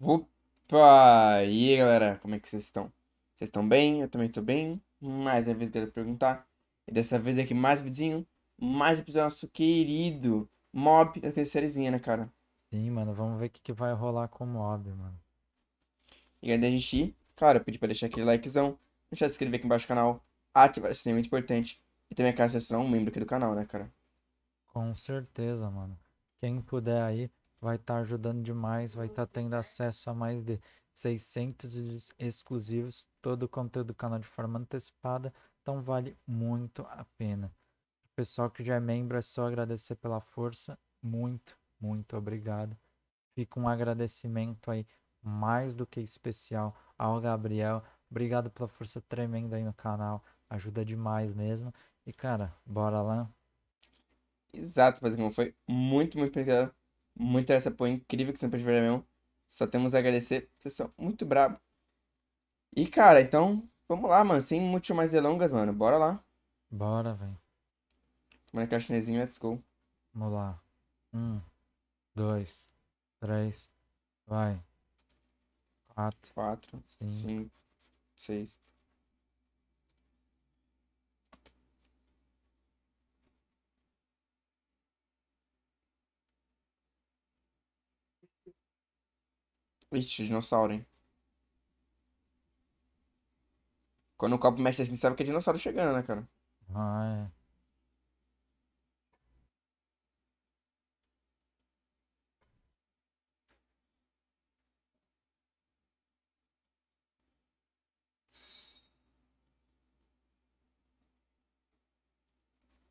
Opa! E aí, galera, como é que vocês estão? Vocês estão bem? Eu também estou bem. Mais uma vez quero perguntar. E dessa vez aqui mais um videozinho, mais um episódio nosso querido Mob daquela sériezinha, né, cara? Sim, mano, vamos ver o que, que vai rolar com o Mob, mano. E aí, gente claro, eu pedi pra deixar aquele likezão, deixar de se inscrever aqui embaixo do canal, ativar o sininho, muito importante. E também, cara, se você não é um membro aqui do canal, né, cara? Com certeza, mano. Quem puder aí, vai estar tá ajudando demais, vai estar tá tendo acesso a mais de 600 exclusivos, todo o conteúdo do canal de forma antecipada, então vale muito a pena. pessoal que já é membro, é só agradecer pela força, muito, muito obrigado. Fica um agradecimento aí mais do que especial ao Gabriel. Obrigado pela força tremenda aí no canal, ajuda demais mesmo. E cara, bora lá. Exato, Fazimão, foi muito, muito obrigado muito essa, pô, incrível que sempre tiver mesmo. Só temos a agradecer, vocês são muito brabo. E, cara, então, vamos lá, mano. Sem muito mais delongas, mano. Bora lá. Bora, velho. é chinesinho, let's go. Vamos lá. Um, dois, três, vai. Quatro. Quatro, cinco, cinco seis. Ixi, dinossauro, hein? Quando o copo mexe assim, sabe que é dinossauro chegando, né, cara? Ah, é.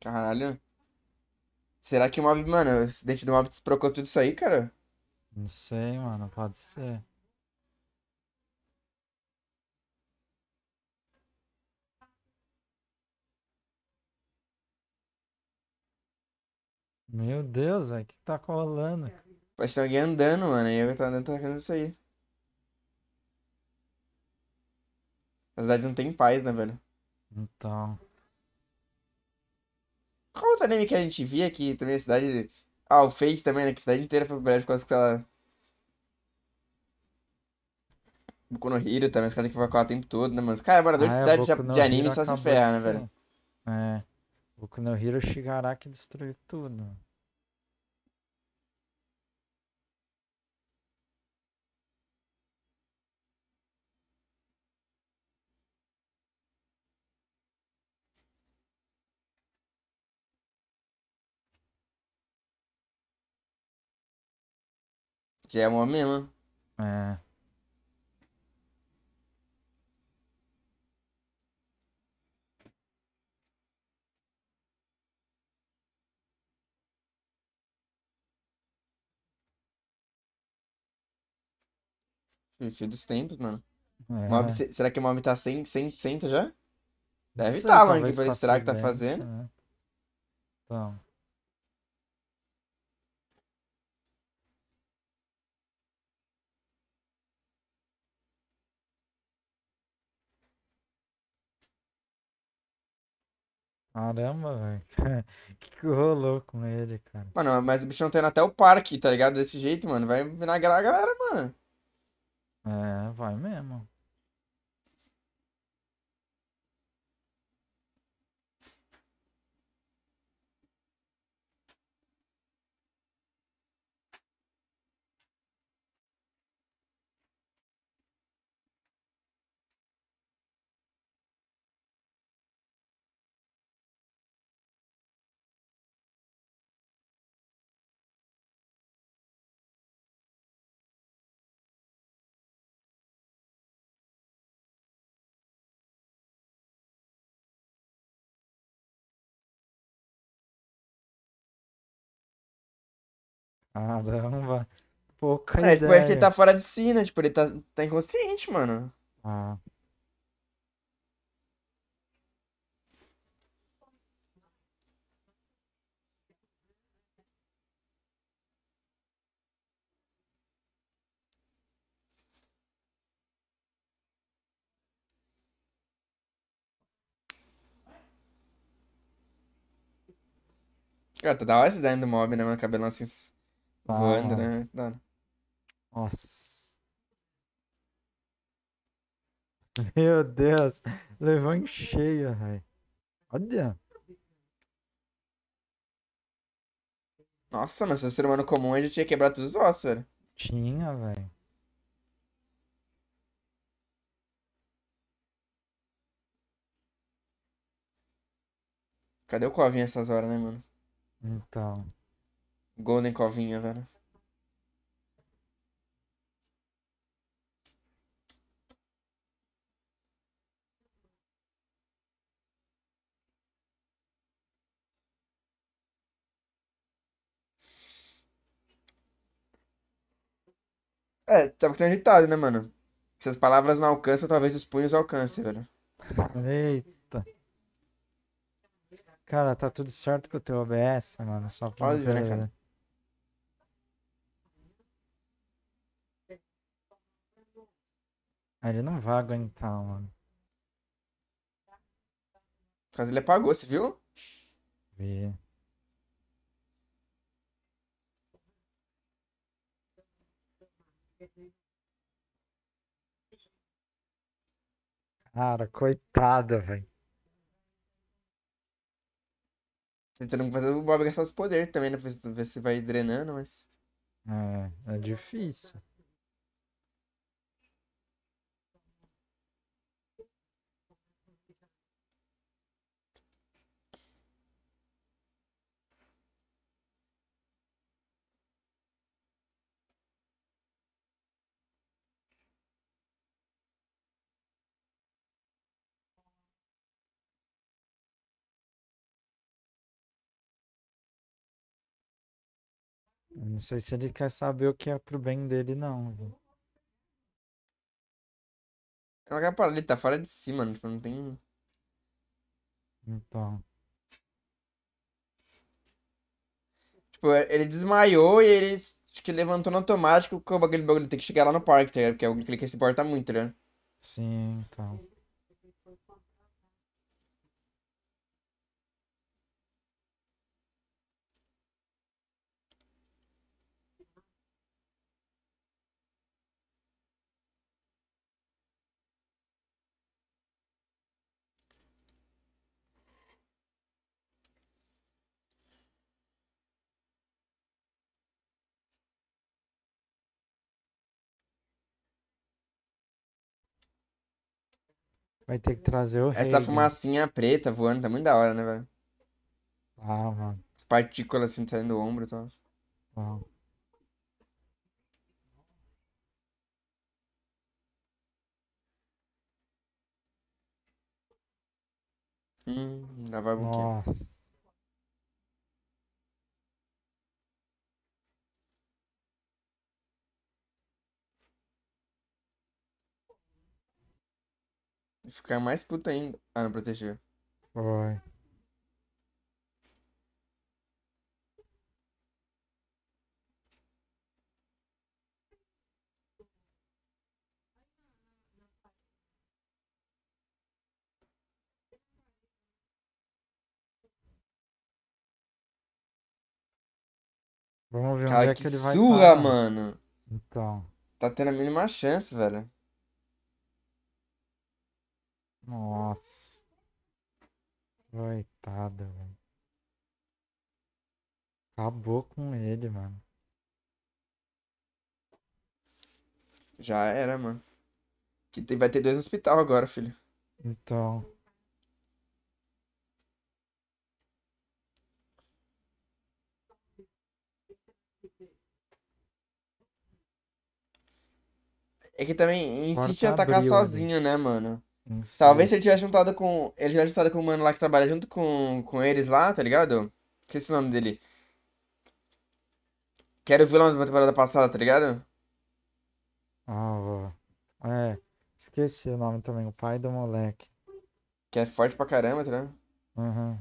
Caralho. Será que o Mob, mano, dente do Mob desprocou tudo isso aí, cara? Não sei, mano. Pode ser. Meu Deus, velho. O que tá rolando? Pode ser alguém andando, mano. E eu tá andando tacando isso aí. A cidade não tem paz, né, velho? Então. Qual o anime que a gente via aqui também a cidade ah, o fake também, né? Que a cidade inteira foi pro brejo quase que ela. Boku no Hero também, os caras têm que evacuar o tempo todo, né, mano? Cara, morador ah, de é, cidade já, de anime só se ferra, né, velho? É. Boku no Hero Shigaraki destruiu tudo. Que é uma mesma. É. Fio dos tempos, mano. É. Mob, será que o Mob tá 100%, 100 já? Deve estar, tá, mano, que pela estraga que tá fazendo. Né? Então. Caramba, velho. O que, que rolou com ele, cara? Mano, mas o bichão tá indo até o parque, tá ligado? Desse jeito, mano. Vai na a galera, mano. É, vai mesmo. Caramba. Ah, Pouca é, tipo, ideia. É, que ele tá fora de si, né? Tipo, ele tá, tá inconsciente, mano. Ah. Cara, tá da hora esse design do mob, né, Meu Cabelão assim Tá. Voando, né? Tá. Nossa. Meu Deus. Levou em cheio, velho. Olha. Nossa, mas se fosse ser humano comum, gente tinha quebrado todos os ossos, velho. Tinha, velho. Cadê o covinho essas horas, né, mano? Então. Golden Covinha, velho. É, sabe tá que tem um ditado, né, mano? Se as palavras não alcançam, talvez os punhos alcancem, velho. Eita. Cara, tá tudo certo com o teu OBS, mano. Só pode ver, né, cara? Né? Ah, ele não vai aguentar, mano. Mas ele apagou, você viu? Vi. Cara, coitada, velho. Tentando fazer o Bob gastar os poderes também, né? Pra ver se vai drenando, mas. É, é difícil. Eu não sei se ele quer saber o que é pro bem dele, não. Viu? a parada ali tá fora de si, mano. Tipo, não tem. Então. Tipo, é, ele desmaiou e ele acho que levantou no automático com o bagulho, bagulho. Tem que chegar lá no parque, tá Porque é o que ele quer se porta muito, né Sim, então. Vai ter que trazer o rei. Essa né? fumacinha né? preta voando tá muito da hora, né, velho? Ah, mano. As partículas assim saindo do ombro e tal. Ah. Hum, dá vai um pouquinho. Nossa. ficar mais puta ainda. Ah, não protegeu. Vai. Vamos ver Cara, onde é que, ele surra, vai. Surra, mano. Então. Tá tendo a mínima chance, velho. Nossa. Coitada, velho. Acabou com ele, mano. Já era, mano. Que tem, vai ter dois no hospital agora, filho. Então. É que também insiste em tá atacar abriu, sozinho, né, mano? Talvez se ele tivesse juntado com. Ele tivesse juntado com o mano lá que trabalha junto com, com eles lá, tá ligado? Esqueci o nome dele. Que era o vilão da temporada passada, tá ligado? Ah, é. Esqueci o nome também, o pai do moleque. Que é forte pra caramba, tá ligado? Uhum.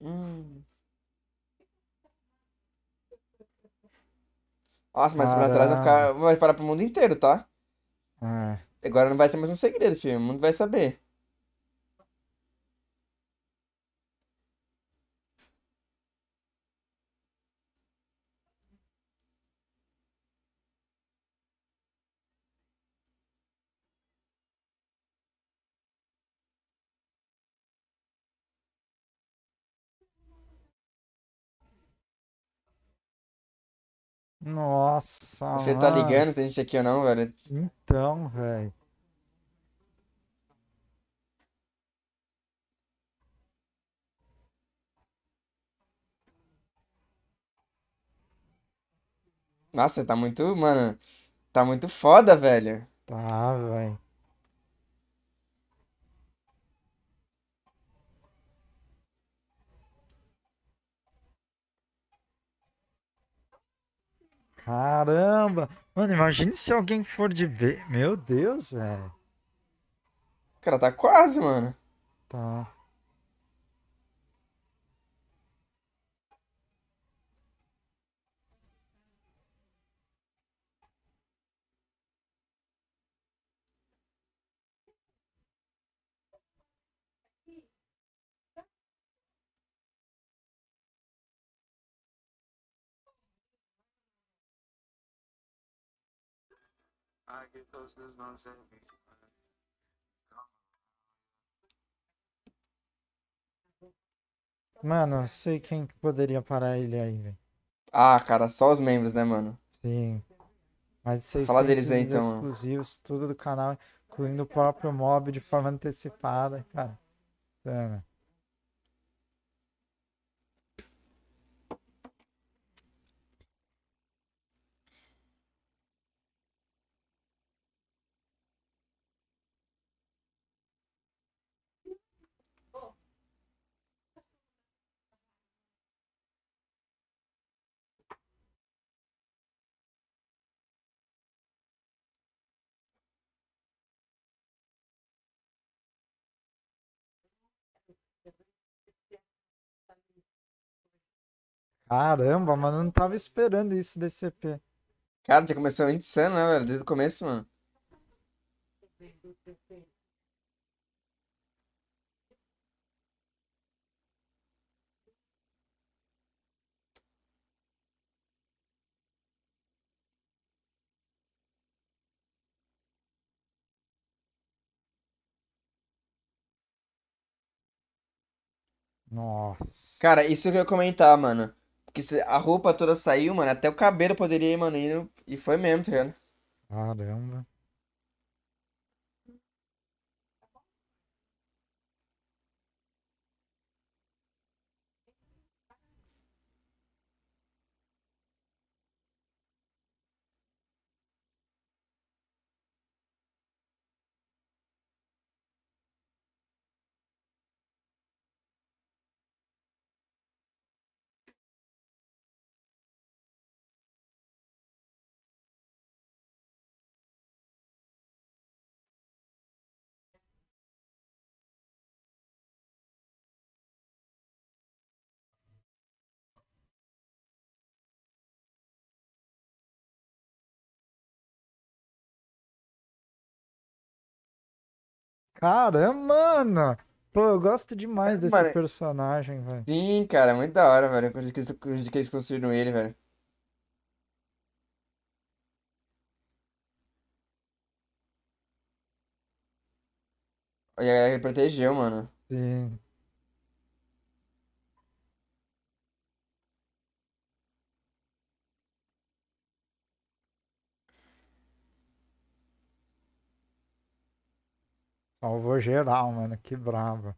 Hum. Nossa, mas Caramba. trás vai ficar. Vai parar pro mundo inteiro, tá? É. Agora não vai ser mais um segredo, filho. O mundo vai saber. Nossa. Você tá ligando se a gente aqui ou não, velho? Então, velho. Nossa, tá muito, mano. Tá muito foda, velho. Tá, velho. Caramba! Mano, imagine se alguém for de B. Meu Deus, velho. Cara, tá quase, mano. Tá. mano, eu sei quem poderia parar ele aí, velho. Ah, cara, só os membros, né, mano? Sim. Fala deles aí, então. exclusivos, tudo do canal, incluindo o próprio mob de forma antecipada, cara. Então, Caramba, mas eu não tava esperando isso desse EP. Cara, já tá começou insano, né, velho? Desde o começo, mano. Nossa. Cara, isso que eu ia comentar, mano. Que a roupa toda saiu, mano. Até o cabelo poderia ir, mano. E foi mesmo, tá ligado? Caramba. Cara, mano. Pô, eu gosto demais é, desse mano, é personagem, velho. Sim, cara, muito da hora, velho. Coisa que, eles, que eles construíram ele, velho. E a galera protegeu, mano. Sim. Salvou geral, mano. Que brava.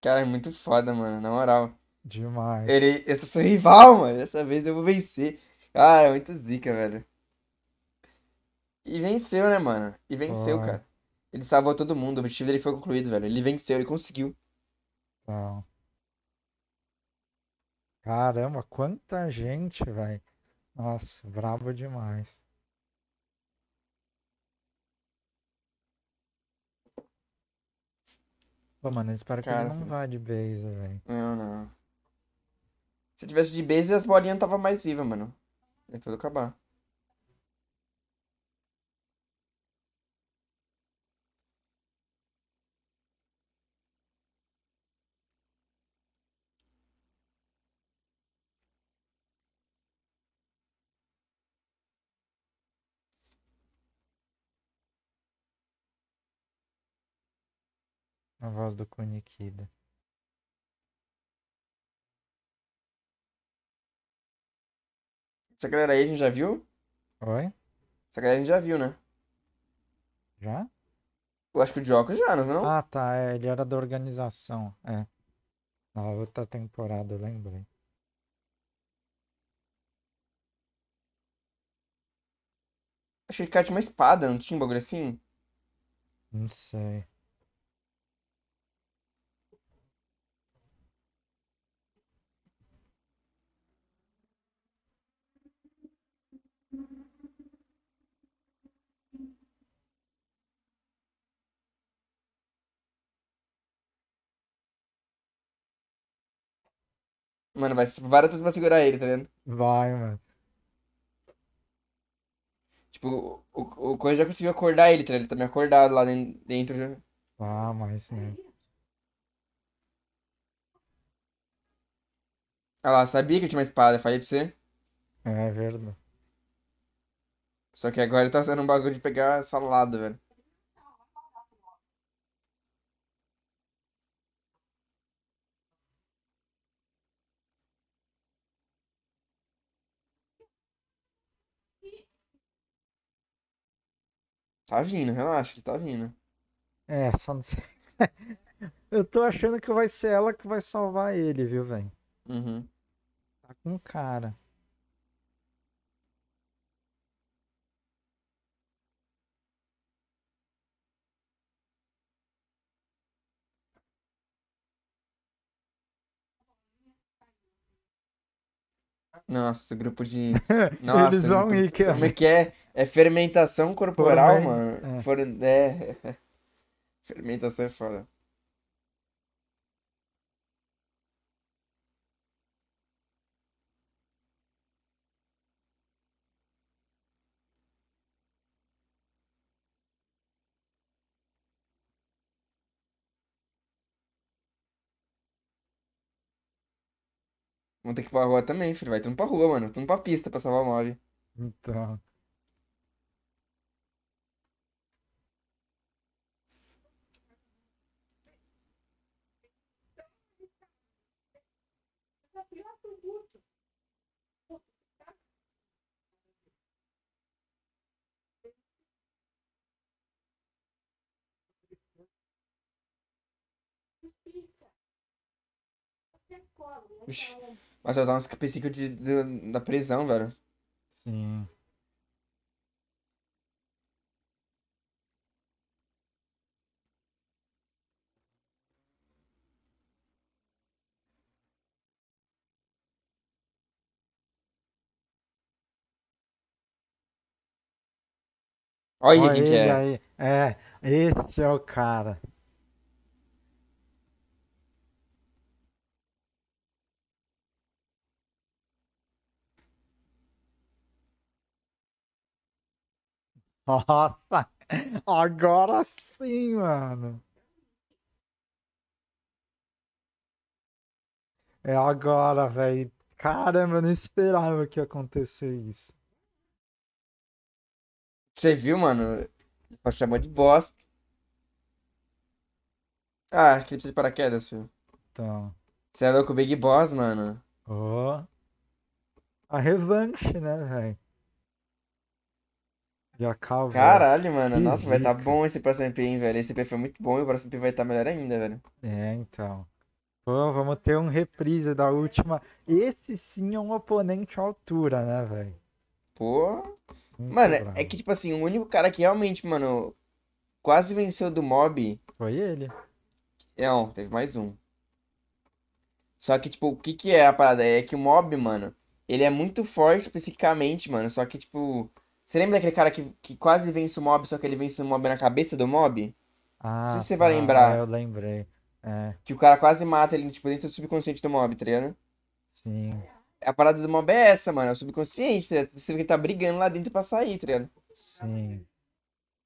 Cara, é muito foda, mano. Na moral. Demais. Ele, eu sou seu rival, mano. Dessa vez eu vou vencer. Cara, é muito zica, velho. E venceu, né, mano? E venceu, cara. Ele salvou todo mundo. O objetivo dele foi concluído, velho. Ele venceu, ele conseguiu. Então, caramba, quanta gente, velho. Nossa, brabo demais. Pô, mano, espero Cara, que ele não vá de base, velho. Não, não. Se eu tivesse de base, as bolinhas tava mais vivas, mano. Ia é tudo acabar. do Kunikida. Essa galera aí a gente já viu? Oi? Essa galera a gente já viu, né? Já? Eu acho que o Dioco já, não viu Ah, tá. É, ele era da organização. É. Na outra temporada, eu lembrei. Achei que ele tinha uma espada, não tinha um bagulho assim? Não sei. Mano, vai tipo, várias pessoas pra segurar ele, tá vendo? Vai, mano. Tipo, o, o, o já conseguiu acordar ele, tá ligado? Ele tá meio acordado lá dentro já. Ah, mas né. Olha ah lá, sabia que eu tinha uma espada, falei pra você. É verdade. Só que agora ele tá sendo um bagulho de pegar salada, velho. Tá vindo, relaxa, ele tá vindo. É, só não sei. eu tô achando que vai ser ela que vai salvar ele, viu, velho? Uhum. Tá com cara. Nossa, grupo de. Nossa, Eles vão ir, cara. Como é que é? É fermentação corporal, mano. É. For... é. fermentação é foda. Vamos ter que ir pra rua também, filho. Vai tudo pra rua, mano. Tudo pra pista pra salvar o mob. Então. Né? Ixi, então, mas eu tava uns psíquicos de, da prisão, velho. Sim. Olha Olha quem que é. Aí. É, esse é o cara. Nossa, agora sim, mano. É agora, velho. Caramba, eu não esperava que ia acontecer isso. Você viu, mano? Chamou de boss. Ah, eclipse de paraquedas, filho. Então. Você é louco, Big Boss, mano. Ó. Oh. A revanche, né, velho? Já Caralho, mano. Que Nossa, zica. vai estar tá bom esse próximo EP, hein, velho. Esse EP foi muito bom e o próximo EP vai estar tá melhor ainda, velho. É, então. Pô, vamos ter um reprise da última. Esse sim é um oponente à altura, né, velho? Pô. Muito mano, é bravo. é que, tipo assim, o único cara que realmente, mano, quase venceu do mob. Foi ele. Não, é, teve mais um. Só que, tipo, o que que é a parada? É que o mob, mano, ele é muito forte fisicamente, mano. Só que, tipo, você lembra daquele cara que, que quase vence o mob, só que ele vence o mob na cabeça do mob? Ah, não sei ah, se você vai ah, lembrar. Eu lembrei. É. Que o cara quase mata ele, tipo, dentro do subconsciente do mob, tá ligado? Sim. A parada do mob é essa, mano. É o subconsciente, tá ligado? Você vê que ele tá brigando lá dentro pra sair, tá ligado? Sim.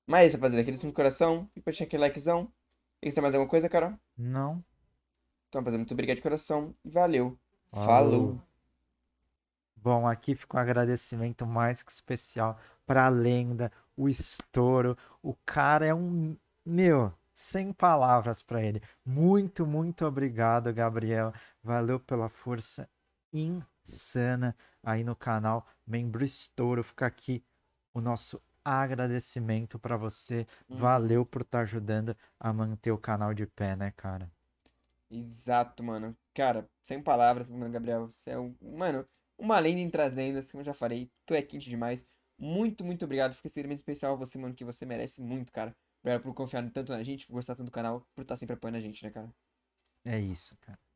Mas, rapaziada, aquele filme coração. E pra deixar aquele likezão. E você tem mais alguma coisa, cara? Não. Então, rapaziada, muito obrigado de coração. E valeu. Falou. Falou. Bom, aqui fica um agradecimento mais que especial para a lenda, o estouro. O cara é um. Meu, sem palavras para ele. Muito, muito obrigado, Gabriel. Valeu pela força insana aí no canal. Membro estouro, fica aqui o nosso agradecimento para você. Hum. Valeu por estar tá ajudando a manter o canal de pé, né, cara? Exato, mano. Cara, sem palavras, mano, Gabriel. Você é um. Mano, uma lenda entre as lendas, assim, como eu já falei, tu é quente demais. Muito, muito obrigado. Fica extremamente especial você, mano, que você merece muito, cara. Obrigado por confiar tanto na gente, por gostar tanto do canal, por estar sempre apoiando a gente, né, cara? É isso, cara.